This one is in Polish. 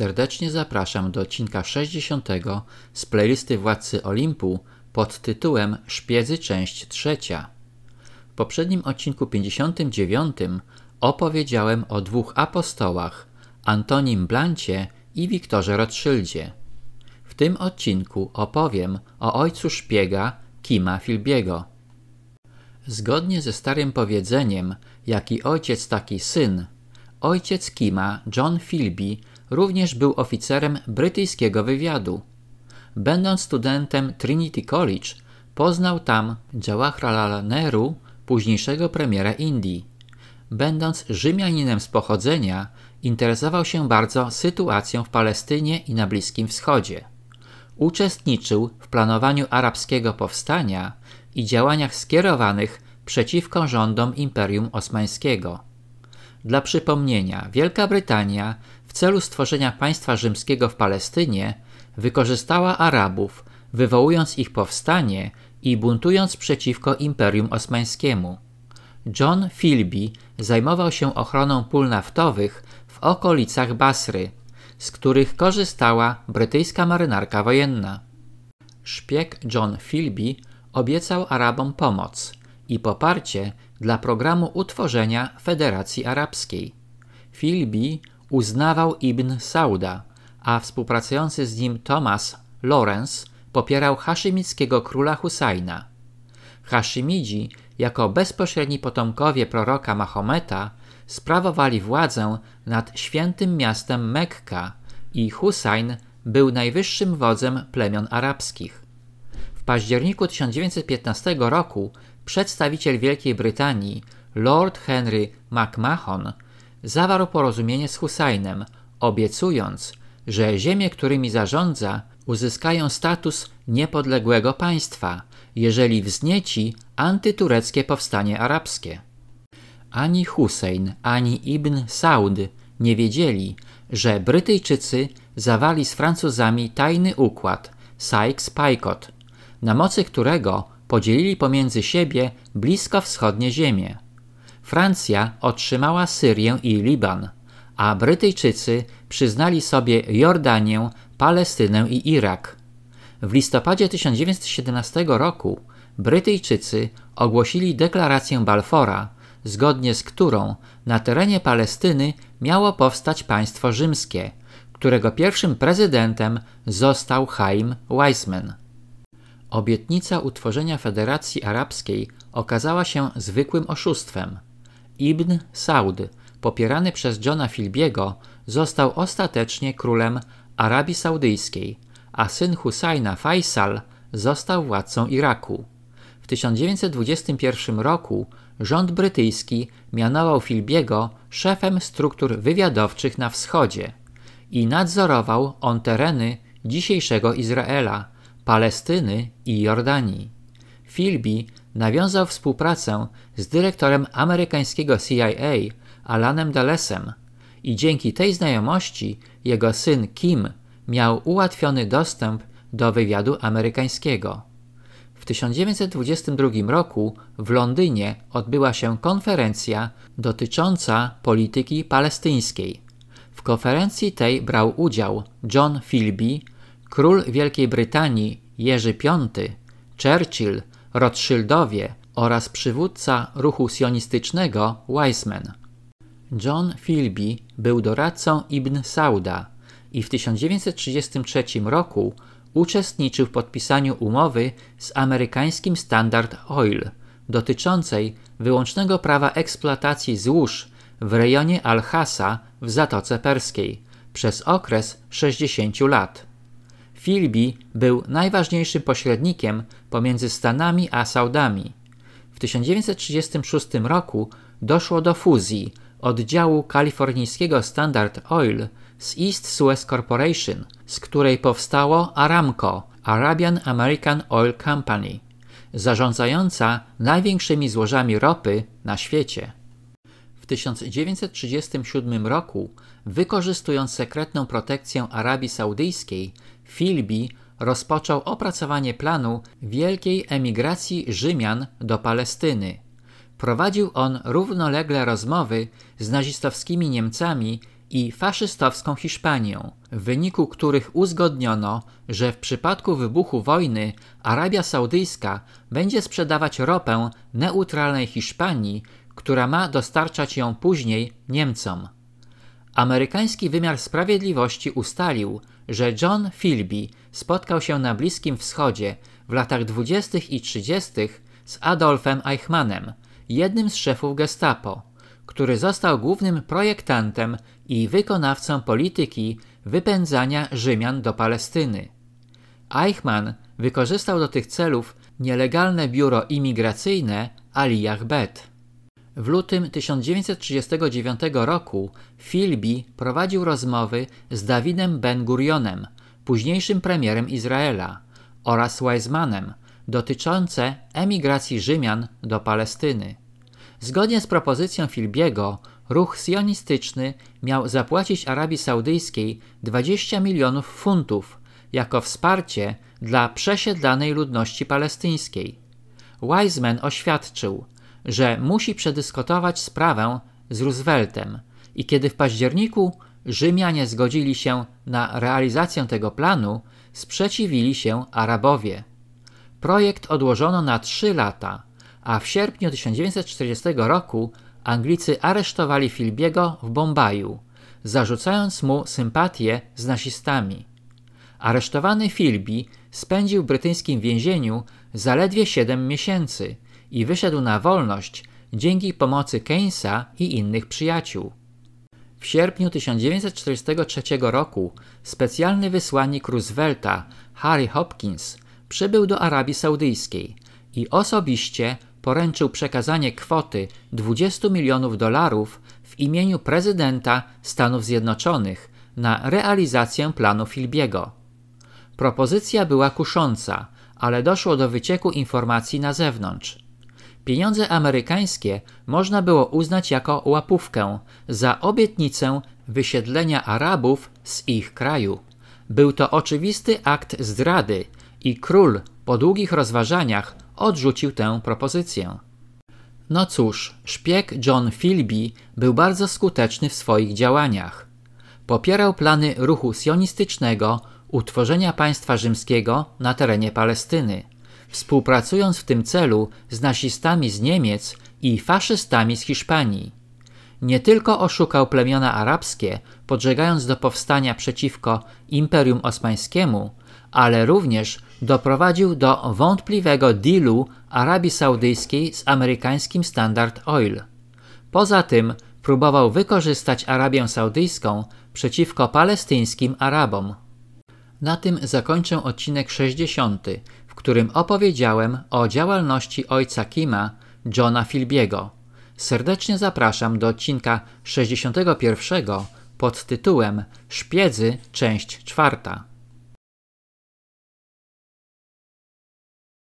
Serdecznie zapraszam do odcinka 60 z playlisty Władcy Olimpu pod tytułem Szpiedzy część trzecia. W poprzednim odcinku 59 opowiedziałem o dwóch apostołach, Antonim Blancie i Wiktorze Rothschildzie. W tym odcinku opowiem o ojcu szpiega Kima Filbiego. Zgodnie ze starym powiedzeniem, jaki ojciec taki syn, ojciec Kima, John Filbi również był oficerem brytyjskiego wywiadu. Będąc studentem Trinity College, poznał tam Jawaharlal Nehru, późniejszego premiera Indii. Będąc Rzymianinem z pochodzenia, interesował się bardzo sytuacją w Palestynie i na Bliskim Wschodzie. Uczestniczył w planowaniu arabskiego powstania i działaniach skierowanych przeciwko rządom Imperium Osmańskiego. Dla przypomnienia, Wielka Brytania w celu stworzenia państwa rzymskiego w Palestynie wykorzystała Arabów, wywołując ich powstanie i buntując przeciwko Imperium Osmańskiemu. John Philby zajmował się ochroną pól naftowych w okolicach Basry, z których korzystała brytyjska marynarka wojenna. Szpieg John Philby obiecał Arabom pomoc i poparcie dla programu utworzenia Federacji Arabskiej. Filbi uznawał Ibn Sauda, a współpracujący z nim Thomas Lawrence popierał haszymickiego króla Husajna. Haszymidzi, jako bezpośredni potomkowie proroka Mahometa, sprawowali władzę nad świętym miastem Mekka i Husajn był najwyższym wodzem plemion arabskich. W październiku 1915 roku przedstawiciel Wielkiej Brytanii Lord Henry McMahon zawarł porozumienie z Husajnem, obiecując, że ziemie, którymi zarządza, uzyskają status niepodległego państwa, jeżeli wznieci antytureckie powstanie arabskie. Ani Hussein, ani Ibn Saud nie wiedzieli, że Brytyjczycy zawali z Francuzami tajny układ Sykes-Picot, na mocy którego podzielili pomiędzy siebie blisko wschodnie ziemie. Francja otrzymała Syrię i Liban, a Brytyjczycy przyznali sobie Jordanię, Palestynę i Irak. W listopadzie 1917 roku Brytyjczycy ogłosili deklarację Balfora, zgodnie z którą na terenie Palestyny miało powstać państwo rzymskie, którego pierwszym prezydentem został Chaim Weizmann. Obietnica utworzenia Federacji Arabskiej okazała się zwykłym oszustwem. Ibn Saud, popierany przez Johna Filbiego, został ostatecznie królem Arabii Saudyjskiej, a syn Husajna Faisal został władcą Iraku. W 1921 roku rząd brytyjski mianował Filbiego szefem struktur wywiadowczych na wschodzie i nadzorował on tereny dzisiejszego Izraela – Palestyny i Jordanii. Philby nawiązał współpracę z dyrektorem amerykańskiego CIA Alanem Dallesem i dzięki tej znajomości jego syn Kim miał ułatwiony dostęp do wywiadu amerykańskiego. W 1922 roku w Londynie odbyła się konferencja dotycząca polityki palestyńskiej. W konferencji tej brał udział John Philby, Król Wielkiej Brytanii Jerzy V, Churchill, Rothschildowie oraz przywódca ruchu sionistycznego Wiseman. John Philby był doradcą Ibn Sauda i w 1933 roku uczestniczył w podpisaniu umowy z amerykańskim Standard Oil dotyczącej wyłącznego prawa eksploatacji złóż w rejonie Al-Hasa w Zatoce Perskiej przez okres 60 lat. Filbi był najważniejszym pośrednikiem pomiędzy Stanami a Saudami. W 1936 roku doszło do fuzji oddziału kalifornijskiego Standard Oil z East Suez Corporation, z której powstało Aramco, Arabian American Oil Company, zarządzająca największymi złożami ropy na świecie. W 1937 roku, wykorzystując sekretną protekcję Arabii Saudyjskiej, Filbi rozpoczął opracowanie planu wielkiej emigracji Rzymian do Palestyny. Prowadził on równolegle rozmowy z nazistowskimi Niemcami i faszystowską Hiszpanią, w wyniku których uzgodniono, że w przypadku wybuchu wojny Arabia Saudyjska będzie sprzedawać ropę neutralnej Hiszpanii, która ma dostarczać ją później Niemcom. Amerykański wymiar sprawiedliwości ustalił, że John Philby spotkał się na Bliskim Wschodzie w latach 20. i 30. z Adolfem Eichmannem, jednym z szefów Gestapo, który został głównym projektantem i wykonawcą polityki wypędzania Rzymian do Palestyny. Eichmann wykorzystał do tych celów nielegalne biuro imigracyjne Aliyah Bet. W lutym 1939 roku Filbi prowadził rozmowy z Dawidem Ben-Gurionem, późniejszym premierem Izraela, oraz Weizmanem dotyczące emigracji Rzymian do Palestyny. Zgodnie z propozycją Filbiego, ruch sionistyczny miał zapłacić Arabii Saudyjskiej 20 milionów funtów jako wsparcie dla przesiedlanej ludności palestyńskiej. Wiseman oświadczył – że musi przedyskutować sprawę z Rooseveltem i kiedy w październiku Rzymianie zgodzili się na realizację tego planu, sprzeciwili się Arabowie. Projekt odłożono na trzy lata, a w sierpniu 1940 roku Anglicy aresztowali Filbiego w Bombaju, zarzucając mu sympatię z nazistami. Aresztowany Filbi spędził w brytyjskim więzieniu zaledwie 7 miesięcy – i wyszedł na wolność dzięki pomocy Keynesa i innych przyjaciół. W sierpniu 1943 roku specjalny wysłannik Roosevelta, Harry Hopkins, przybył do Arabii Saudyjskiej i osobiście poręczył przekazanie kwoty 20 milionów dolarów w imieniu prezydenta Stanów Zjednoczonych na realizację planu Filbiego. Propozycja była kusząca, ale doszło do wycieku informacji na zewnątrz, Pieniądze amerykańskie można było uznać jako łapówkę za obietnicę wysiedlenia Arabów z ich kraju. Był to oczywisty akt zdrady i król po długich rozważaniach odrzucił tę propozycję. No cóż, szpieg John Philby był bardzo skuteczny w swoich działaniach. Popierał plany ruchu sionistycznego utworzenia państwa rzymskiego na terenie Palestyny współpracując w tym celu z nazistami z Niemiec i faszystami z Hiszpanii. Nie tylko oszukał plemiona arabskie, podżegając do powstania przeciwko Imperium Osmańskiemu, ale również doprowadził do wątpliwego dealu Arabii Saudyjskiej z amerykańskim Standard Oil. Poza tym próbował wykorzystać Arabię Saudyjską przeciwko palestyńskim Arabom. Na tym zakończę odcinek 60, którym opowiedziałem o działalności ojca Kima, Johna Filbiego. Serdecznie zapraszam do odcinka 61 pod tytułem Szpiedzy, część czwarta.